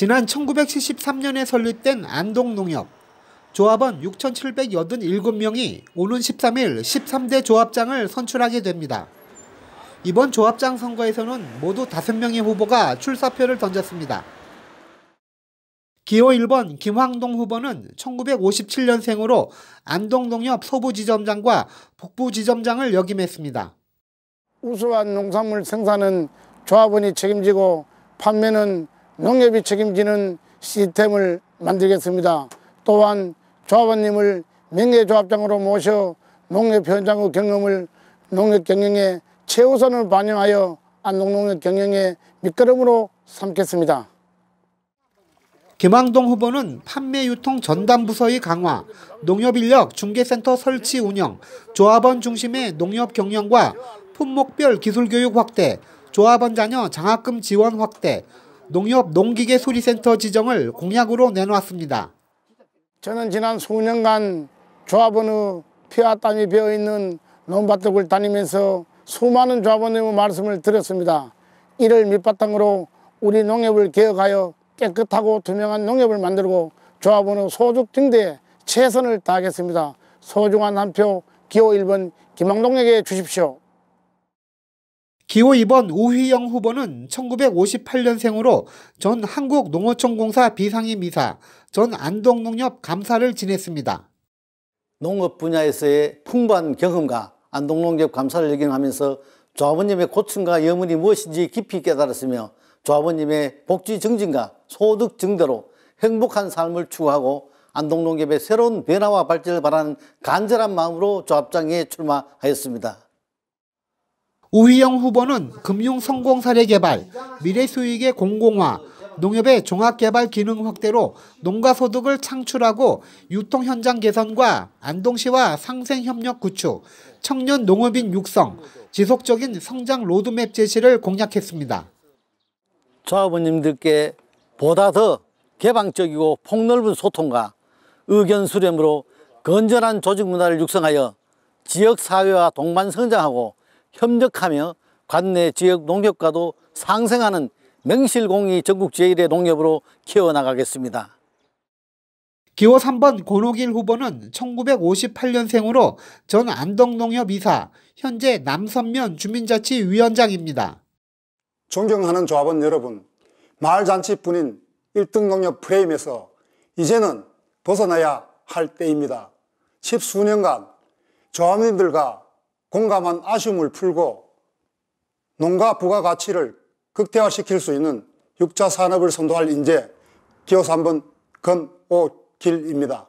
지난 1973년에 설립된 안동농협 조합원 6,787명이 오는 13일 13대 조합장을 선출하게 됩니다. 이번 조합장 선거에서는 모두 5명의 후보가 출사표를 던졌습니다. 기호 1번 김황동 후보는 1957년생으로 안동농협 서부지점장과 북부지점장을 역임했습니다. 우수한 농산물 생산은 조합원이 책임지고 판매는 농협이 책임지는 시스템을 만들겠습니다. 또한 조합원님을 명예조합장으로 모셔 농협 현장의 경험을 농협 경영의 최우선을 반영하여 안동농협 경영의 밑거름으로 삼겠습니다. 김황동 후보는 판매 유통 전담 부서의 강화, 농협 인력 중개센터 설치 운영, 조합원 중심의 농협 경영과 품목별 기술 교육 확대, 조합원 자녀 장학금 지원 확대, 농협 농기계 수리센터 지정을 공약으로 내놓았습니다. 저는 지난 수년간 조합원의 피와 땀이 배어있는 논밭을 다니면서 수많은 조합원님의 말씀을 드렸습니다. 이를 밑바탕으로 우리 농협을 개혁하여 깨끗하고 투명한 농협을 만들고 조합원의 소득 증대에 최선을 다하겠습니다. 소중한 한 표 기호 1번 김학동에게 주십시오. 기호 2번 우희영 후보는 1958년생으로 전 한국농어촌공사 비상임이사, 전 안동농협 감사를 지냈습니다. 농업 분야에서의 풍부한 경험과 안동농협 감사를 역임하면서 조합원님의 고충과 염원이 무엇인지 깊이 깨달았으며 조합원님의 복지 증진과 소득 증대로 행복한 삶을 추구하고 안동농협의 새로운 변화와 발전을 바라는 간절한 마음으로 조합장에 출마하였습니다. 우희영 후보는 금융 성공 사례 개발, 미래 수익의 공공화, 농협의 종합개발 기능 확대로 농가 소득을 창출하고 유통 현장 개선과 안동시와 상생 협력 구축, 청년 농업인 육성, 지속적인 성장 로드맵 제시를 공략했습니다 조합원님들께 보다 더 개방적이고 폭넓은 소통과 의견 수렴으로 건전한 조직 문화를 육성하여 지역 사회와 동반 성장하고 협력하며 관내 지역 농협과도 상생하는 맹실공이 전국 제1의 농협으로 키워나가겠습니다. 기호 3번 고록일 후보는 1958년생으로 전 안덕농협 이사, 현재 남선면 주민자치위원장입니다. 존경하는 조합원 여러분, 마을잔치뿐인 1등 농협 프레임에서 이제는 벗어나야 할 때입니다. 십수년간 조합원들과 공감한 아쉬움을 풀고 농가 부가가치를 극대화시킬 수 있는 육자 산업을 선도할 인재 기호 3번 건오길입니다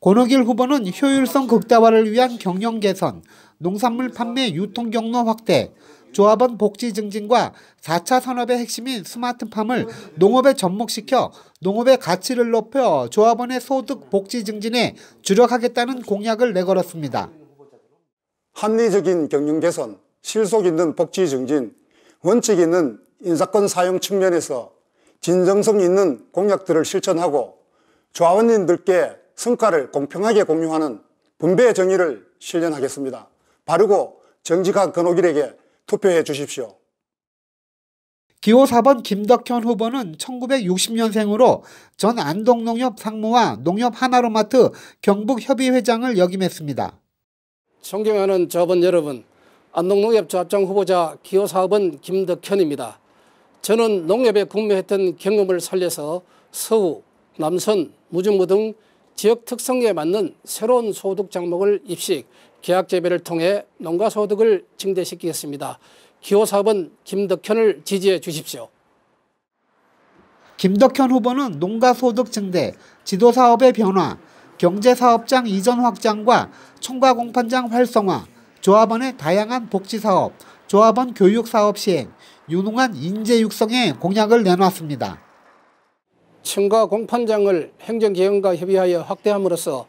고르길 후보는 효율성 극대화를 위한 경영 개선, 농산물 판매 유통 경로 확대, 조합원 복지 증진과 4차 산업의 핵심인 스마트팜을 농업에 접목시켜 농업의 가치를 높여 조합원의 소득 복지 증진에 주력하겠다는 공약을 내걸었습니다. 합리적인 경영 개선, 실속 있는 복지 증진, 원칙 있는 인사권 사용 측면에서 진정성 있는 공약들을 실천하고 조합원님들께 성과를 공평하게 공유하는 분배의 정의를 실현하겠습니다. 바르고 정직한 건호길에게 투표해 주십시오. 기호 4번 김덕현 후보는 1960년생으로 전 안동농협 상무와 농협 하나로마트 경북협의회장을 역임했습니다. 존경하는 저번 여러분, 안동농협조합장 후보자 기호사업은 김덕현입니다. 저는 농협에 근무했던 경험을 살려서 서우, 남선, 무중부 등 지역 특성에 맞는 새로운 소득 작목을 입식, 계약 재배를 통해 농가 소득을 증대시키겠습니다. 기호사업은 김덕현을 지지해 주십시오. 김덕현 후보는 농가 소득 증대, 지도사업의 변화, 경제사업장 이전 확장과 총괄공판장 활성화, 조합원의 다양한 복지사업, 조합원 교육사업 시행, 유능한 인재 육성의 공약을 내놨습니다. 청과 공판장을 행정개혁과 협의하여 확대함으로써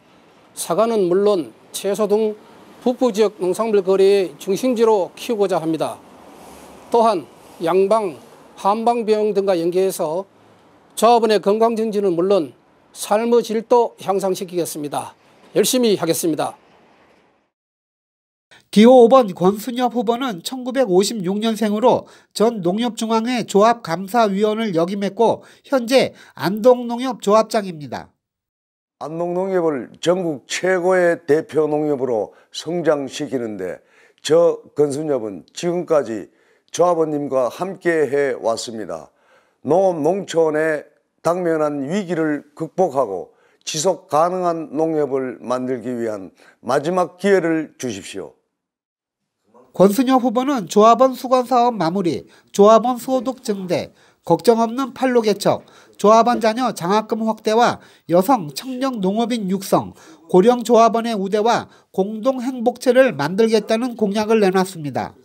사과는 물론 채소 등 북부 지역 농산물 거래의 중심지로 키우고자 합니다. 또한 양방, 한방병 등과 연계해서 조합원의 건강 증진은 물론 삶의 질도 향상시키겠습니다. 열심히 하겠습니다. 기호 5번 권순엽 후보는 1956년생으로 전 농협중앙회 조합감사위원을 역임했고 현재 안동농협조합장입니다. 안동농협을 전국 최고의 대표 농협으로 성장시키는데 저 권순엽은 지금까지 조합원님과 함께해 왔습니다. 농업 농촌의 당면한 위기를 극복하고 지속 가능한 농협을 만들기 위한 마지막 기회를 주십시오. 권순혁 후보는 조합원 수건 사업 마무리, 조합원 소득 증대, 걱정 없는 팔로 개척, 조합원 자녀 장학금 확대와 여성, 청년, 농업인 육성, 고령 조합원의 우대와 공동 행복체를 만들겠다는 공약을 내놨습니다.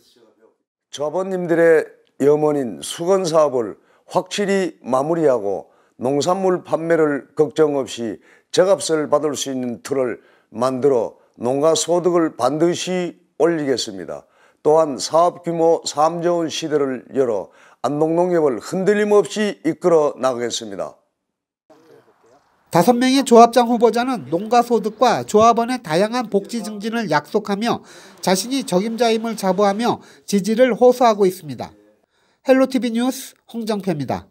조합원님들의 염원인 수건 사업을 확실히 마무리하고 농산물 판매를 걱정 없이 제값을 받을 수 있는 틀을 만들어 농가 소득을 반드시 올리겠습니다. 또한 사업 규모 3조 원 시대를 열어 안동농협을 흔들림 없이 이끌어 나가겠습니다. 다섯 명의 조합장 후보자는 농가 소득과 조합원의 다양한 복지 증진을 약속하며 자신이 적임자임을 자부하며 지지를 호소하고 있습니다. 헬로티비 뉴스 홍정표입니다.